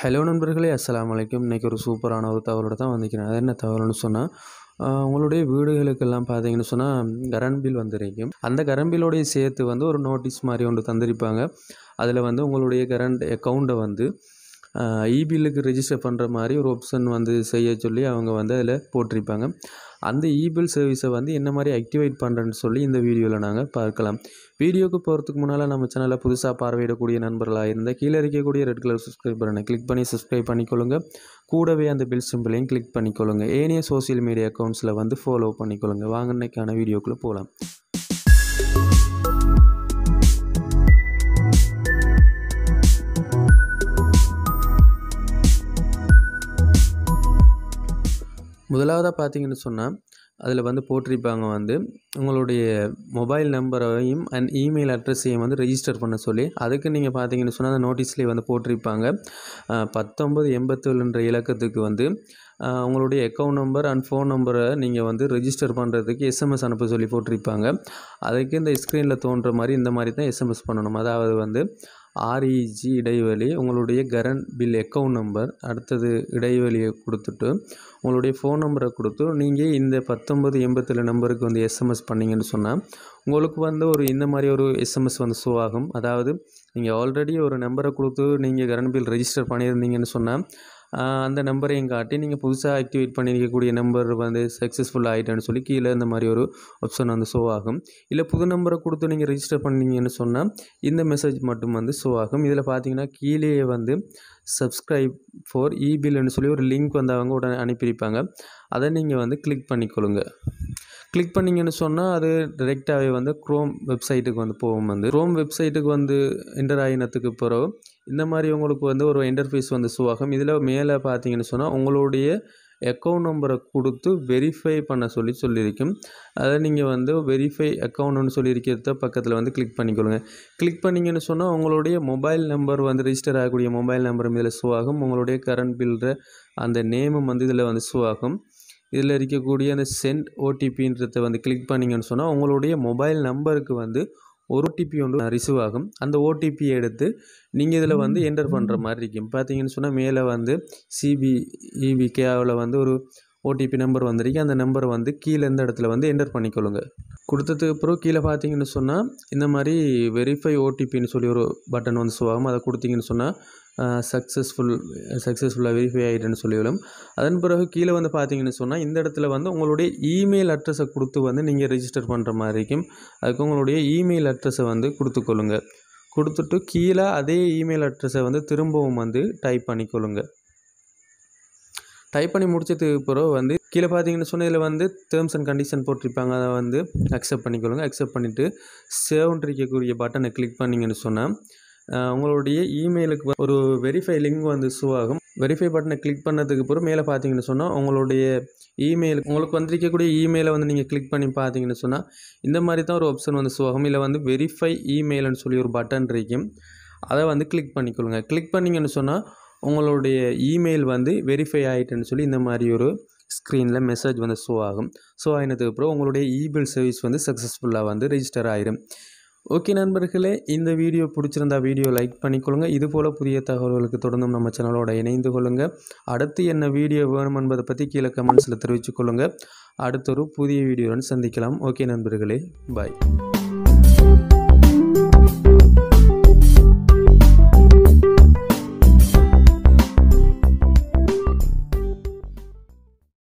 hello நண்பர்களே அஸ்லாம் வலைக்கம் இன்றைக்கி ஒரு சூப்பரான ஒரு தவறோடு தான் வந்திருக்கிறேன் அது என்ன தவறுனு சொன்னால் உங்களுடைய வீடுகளுக்கெல்லாம் பார்த்தீங்கன்னு சொன்னால் கரண்ட் பில் வந்துருக்கும் அந்த கரண்ட் பில்லோடைய சேர்த்து வந்து ஒரு நோட்டீஸ் மாதிரி ஒன்று தந்திருப்பாங்க அதில் வந்து உங்களுடைய கரண்ட் அக்கௌண்ட்டை வந்து இபில்லுக்கு e ரிஜிஸ்டர் பண்ணுற மாதிரி ஒரு ஆப்ஷன் வந்து செய்ய சொல்லி அவங்க வந்து அதில் போட்டிருப்பாங்க அந்த இபில் e சர்வீஸை வந்து என்ன மாதிரி ஆக்டிவேட் பண்ணுறேன்னு சொல்லி இந்த வீடியோவில் நாங்கள் பார்க்கலாம் வீடியோக்கு போகிறதுக்கு முன்னால் நம்ம சேனலில் புதுசாக பார்வையிடக்கூடிய நண்பர்களாக இருந்தால் கீழே இருக்கக்கூடிய ரெட் கலர் சப்ஸ்கிரைப் பண்ணனை கிளிக் பண்ணி சப்ஸ்கிரைப் பண்ணிக்கொள்ளுங்க கூடவே அந்த பில் சிம்பிளையும் கிளிக் பண்ணிக்கொள்ளுங்க ஏனைய சோசியல் மீடியா அக்கௌண்ட்ஸில் வந்து ஃபாலோ பண்ணிக்கொள்ளுங்க வாங்கினைக்கான வீடியோக்குள்ளே போகலாம் முதலாவதாக பார்த்தீங்கன்னு சொன்னால் அதில் வந்து போட்டிருப்பாங்க வந்து உங்களுடைய மொபைல் நம்பரையும் அண்ட் இமெயில் அட்ரஸையும் வந்து ரெஜிஸ்டர் பண்ண சொல்லி அதுக்கு நீங்கள் பார்த்தீங்கன்னு சொன்னால் அந்த நோட்டீஸ்லேயே வந்து போட்டிருப்பாங்க பத்தொம்பது எண்பத்தேழுன்ற இலக்கத்துக்கு வந்து உங்களுடைய அக்கௌண்ட் நம்பர் அண்ட் ஃபோன் நம்பரை நீங்கள் வந்து ரெஜிஸ்டர் பண்ணுறதுக்கு எஸ்எம்எஸ் அனுப்ப சொல்லி போட்டிருப்பாங்க அதுக்கு இந்த ஸ்க்ரீனில் தோன்ற மாதிரி இந்த மாதிரி தான் எஸ்எம்எஸ் பண்ணணும் அதாவது வந்து ஆர்இஜி இடைவெளி உங்களுடைய கரண்ட் பில் அக்கௌண்ட் நம்பர் அடுத்தது இடைவெளியை கொடுத்துட்டு உங்களுடைய ஃபோன் நம்பரை கொடுத்து நீங்கள் இந்த பத்தொம்பது எண்பத்தேழு நம்பருக்கு வந்து எஸ்எம்எஸ் பண்ணிங்கன்னு சொன்னால் உங்களுக்கு வந்து ஒரு இந்த மாதிரி ஒரு எஸ்எம்எஸ் வந்து ஷோ ஆகும் அதாவது நீங்கள் ஆல்ரெடி ஒரு நம்பரை கொடுத்து நீங்கள் கரண்ட் பில் ரெஜிஸ்டர் பண்ணியிருந்தீங்கன்னு சொன்னால் அந்த நம்பரையும் காட்டி நீங்கள் புதுசாக ஆக்டிவேட் பண்ணியிருக்கக்கூடிய நம்பர் வந்து சக்ஸஸ்ஃபுல் ஆகிட்டேன்னு சொல்லி கீழே இந்த மாதிரி ஒரு ஆப்ஷன் வந்து ஷோ ஆகும் இல்லை புது நம்பரை கொடுத்து நீங்கள் ரிஜிஸ்டர் பண்ணீங்கன்னு சொன்னால் இந்த மெசேஜ் மட்டும் வந்து ஷோ ஆகும் இதில் பார்த்தீங்கன்னா கீழே வந்து சப்ஸ்கிரைப் ஃபார் இபில்னு சொல்லி ஒரு லிங்க் வந்து அவங்க உடனே அனுப்பியிருப்பாங்க அதை நீங்கள் வந்து கிளிக் பண்ணிக்கொள்ளுங்கள் கிளிக் பண்ணிங்கன்னு சொன்னால் அது டைரெக்டாகவே வந்து க்ரோம் வெப்சைட்டுக்கு வந்து போகும் வந்து குரோம் வெப்சைட்டுக்கு வந்து என்டர் ஆகினத்துக்கு பிறகு இந்த மாதிரி உங்களுக்கு வந்து ஒரு இன்டர்ஃபேஸ் வந்து சுவாகம் ஆகும் இதில் மேலே பார்த்தீங்கன்னு சொன்னால் உங்களுடைய அக்கௌண்ட் நம்பரை கொடுத்து வெரிஃபை பண்ண சொல்லி சொல்லியிருக்கும் அதை நீங்கள் வந்து வெரிஃபை அக்கௌண்ட்னு சொல்லியிருக்கிறத பக்கத்தில் வந்து கிளிக் பண்ணிக்கொள்ளுங்க கிளிக் பண்ணிங்கன்னு சொன்னால் உங்களுடைய மொபைல் நம்பர் வந்து ரிஜிஸ்டர் ஆகக்கூடிய மொபைல் நம்பர் இதில் ஷோ ஆகும் உங்களுடைய கரண்ட் பில்ற அந்த நேமும் வந்து இதில் வந்து ஷோ ஆகும் இதில் இருக்கக்கூடிய அந்த சென்ட் ஓடிபின்றத வந்து கிளிக் பண்ணிங்கன்னு சொன்னால் உங்களுடைய மொபைல் நம்பருக்கு வந்து ஒரு ஓடிபி ஒன்று ரிசீவ் ஆகும் அந்த ஓடிபியை எடுத்து நீங்கள் இதில் வந்து என்டர் பண்ணுற மாதிரி இருக்கும் பார்த்தீங்கன்னு சொன்னால் மேலே வந்து சிபிஇபிகேவில் e வந்து ஒரு ஓடிபி நம்பர் வந்திருக்கு அந்த நம்பரை வந்து கீழே இந்த இடத்துல வந்து என்டர் பண்ணிக்கொள்ளுங்கள் கொடுத்ததுக்கு அப்புறம் கீழே பார்த்தீங்கன்னு சொன்னால் இந்த மாதிரி வெரிஃபை ஓடிபின்னு சொல்லி ஒரு பட்டன் வந்து சுவாகும் அதை கொடுத்தீங்கன்னு சொன்னால் சக்ஸஸ்ஃபுல் சக்ஸஸ்ஃபுல்லாக வெரிஃபை ஆகிடுன்னு சொல்லி அதன் பிறகு கீழே வந்து பார்த்தீங்கன்னு சொன்னால் இந்த இடத்துல வந்து உங்களுடைய இமெயில் அட்ரஸை கொடுத்து வந்து நீங்கள் ரிஜிஸ்டர் பண்ணுற மாதிரி இருக்கும் அதுக்கு உங்களுடைய இமெயில் அட்ரஸை வந்து கொடுத்துக்கொள்ளுங்கள் கொடுத்துட்டு கீழே அதே இமெயில் அட்ரஸை வந்து திரும்பவும் வந்து டைப் பண்ணிக்கொள்ளுங்கள் டைப் பண்ணி முடிச்சதுக்கு பிறகு வந்து கீழே பார்த்தீங்கன்னு சொன்னதில் இதில் வந்து டேர்ம்ஸ் அண்ட் கண்டிஷன் போட்டிருப்பாங்க அதை வந்து அக்செப்ட் பண்ணிக்கொள்ளுங்க அக்செப்ட் பண்ணிவிட்டு சேவ்ன்ட்டு இருக்கக்கூடிய பட்டனை கிளிக் பண்ணிங்கன்னு சொன்னால் உங்களுடைய இமெயிலுக்கு ஒரு வெரிஃபை லிங்க் வந்து ஷூ ஆகும் வெரிஃபை பட்டனை கிளிக் பண்ணதுக்கு அப்புறம் மேலே பார்த்தீங்கன்னு சொன்னால் உங்களுடைய இமெயில் உங்களுக்கு வந்திருக்கக்கூடிய இமெயிலை வந்து நீங்கள் கிளிக் பண்ணி பார்த்தீங்கன்னு சொன்னால் இந்த மாதிரி தான் ஒரு ஆப்ஷன் வந்து ஷூ ஆகும் இல்லை வந்து வெரிஃபை இமெயில்னு சொல்லி ஒரு பட்டன் இருக்கும் அதை வந்து கிளிக் பண்ணிக்கொள்ளுங்க கிளிக் பண்ணிங்கன்னு சொன்னால் உங்களுடைய இமெயில் வந்து வெரிஃபை ஆகிட்டேன்னு சொல்லி இந்த மாதிரி ஒரு ஸ்க்ரீனில் மெசேஜ் வந்து ஷோ ஆகும் ஷோ ஆகினதுக்கப்புறம் அப்புறம் உங்களுடைய இபில் சர்வீஸ் வந்து சக்ஸஸ்ஃபுல்லாக வந்து ரெஜிஸ்டர் ஆயிரும் ஓகே நண்பர்களே இந்த வீடியோ பிடிச்சிருந்தா வீடியோ லைக் பண்ணிக்கொள்ளுங்கள் இதுபோல் புதிய தகவல்களுக்கு தொடர்ந்தும் நம்ம சேனலோட இணைந்து கொள்ளுங்கள் அடுத்து என்ன வீடியோ வேணும் என்பதை பற்றி கீழே கமெண்ட்ஸில் தெரிவித்துக்கொள்ளுங்கள் அடுத்தொரு புதிய வீடியோன்னு சந்திக்கலாம் ஓகே நண்பர்களே பாய்